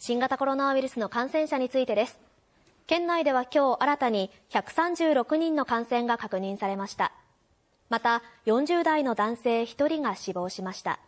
新型コロナウイルスの感染者についてです。県内では今日新たに136人の感染が確認されました。また、40代の男性1人が死亡しました。